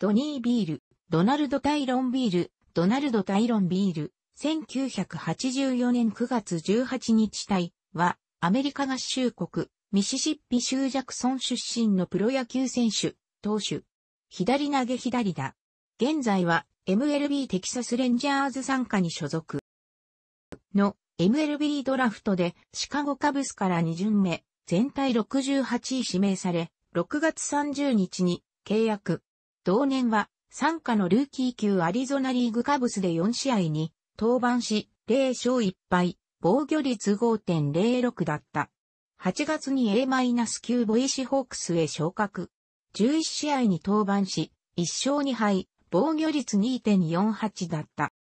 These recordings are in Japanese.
ドニー・ビール、ドナルド・タイロン・ビール、ドナルド・タイロン・ビール、1984年9月18日隊は、アメリカ合衆国、ミシシッピ州ジャクソン出身のプロ野球選手、投手。左投げ左打。現在は、MLB テキサスレンジャーズ参加に所属。の、MLB ドラフトで、シカゴカブスから2巡目、全体68位指名され、6月30日に、契約、同年は、参加のルーキー級アリゾナリーグカブスで4試合に登板し、0勝1敗、防御率5.06だった。8月に A-9 ボイシホークスへ昇格。11試合に登板し、1勝2敗、防御率2.48だった。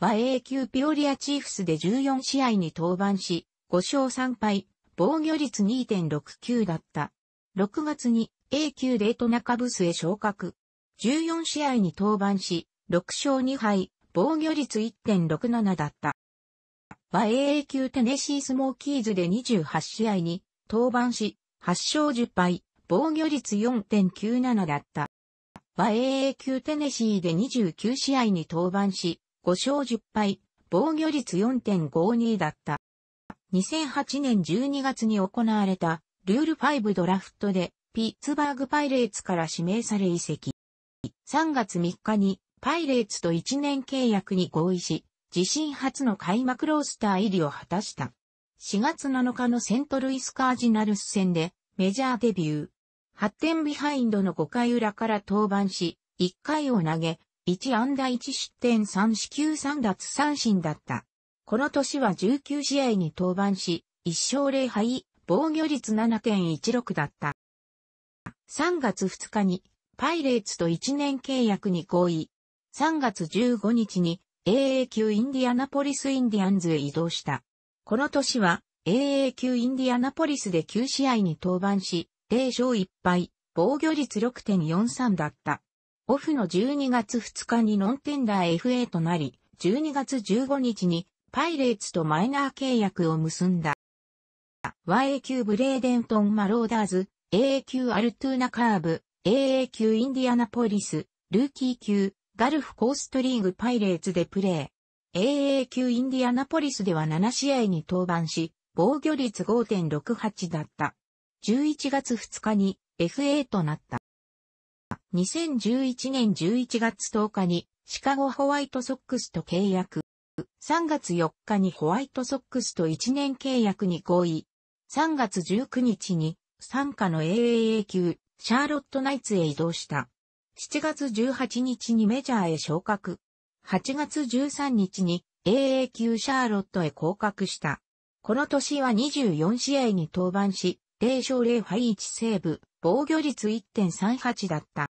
和英級ピオリアチーフスで14試合に登板し、5勝3敗、防御率2.69だった。6月に A 級デートナカブスへ昇格。14試合に登板し、6勝2敗、防御率1.67だった。和 AA 級テネシースモーキーズで28試合に登板し、8勝10敗、防御率4.97だった。和 AA 級テネシーで29試合に登板し、5勝10敗、防御率4.52だった。2008年12月に行われたルール5ドラフトでピッツバーグパイレーツから指名され移籍。3月3日にパイレーツと1年契約に合意し、自身初の開幕ロースター入りを果たした。4月7日のセントルイスカージナルス戦でメジャーデビュー。8点ビハインドの5回裏から登板し、1回を投げ、1安打1失点3四球3奪三振だった。この年は19試合に登板し、1勝0敗防御率7.16だった。3月2日にパイレーツと1年契約に合意。3月15日に AA 級インディアナポリスインディアンズへ移動した。この年は AA 級インディアナポリスで9試合に登板し、0勝1敗、防御率6.43だった。オフの12月2日にノンテンダー FA となり、12月15日にパイレーツとマイナー契約を結んだ。YA 級ブレーデントンマローダーズ、AA q アルトゥーナカーブ、AA q インディアナポリス、ルーキー級、ガルフコーストリーグパイレーツでプレー。AA q インディアナポリスでは7試合に登板し、防御率5.68だった。11月2日に FA となった。2011年11月10日にシカゴホワイトソックスと契約。3月4日にホワイトソックスと1年契約に合意。3月19日に、参加の AAA 級、シャーロットナイツへ移動した。7月18日にメジャーへ昇格。8月13日に AA 級シャーロットへ降格した。この年は24試合に登板し、0勝0敗1セーブ、防御率1.38だった。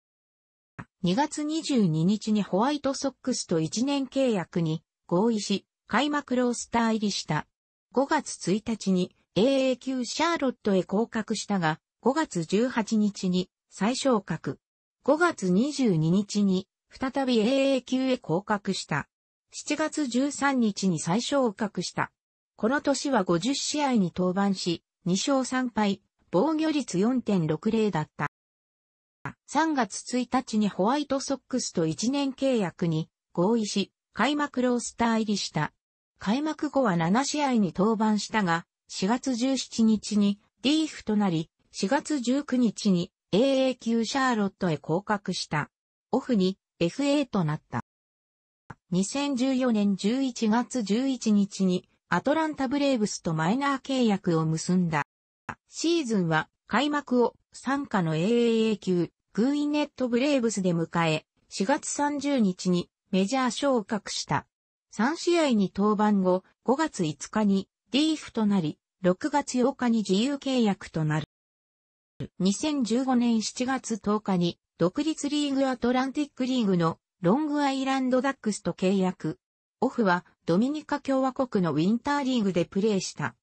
2月22日にホワイトソックスと1年契約に合意し、開幕ロースター入りした。5月1日に AA 級シャーロットへ降格したが、5月18日に再昇格。5月22日に再び AA 級へ降格した。7月13日に再昇格した。この年は50試合に登板し、2勝3敗、防御率4.60だった。3月1日にホワイトソックスと1年契約に合意し、開幕ロースター入りした。開幕後は7試合に登板したが、4月17日にリーフとなり、4月19日に AA 級シャーロットへ降格した。オフに FA となった。2014年11月11日にアトランタブレーブスとマイナー契約を結んだ。シーズンは開幕を参加の AAA 級グーイネットブレーブスで迎え、4月30日にメジャー昇格した。3試合に登板後、5月5日にリーフとなり、6月8日に自由契約となる。2015年7月10日に、独立リーグアトランティックリーグのロングアイランドダックスと契約。オフはドミニカ共和国のウィンターリーグでプレーした。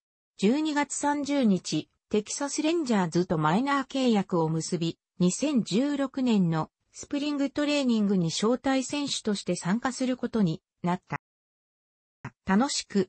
12月30日、テキサスレンジャーズとマイナー契約を結び、2016年のスプリングトレーニングに招待選手として参加することになった。楽しく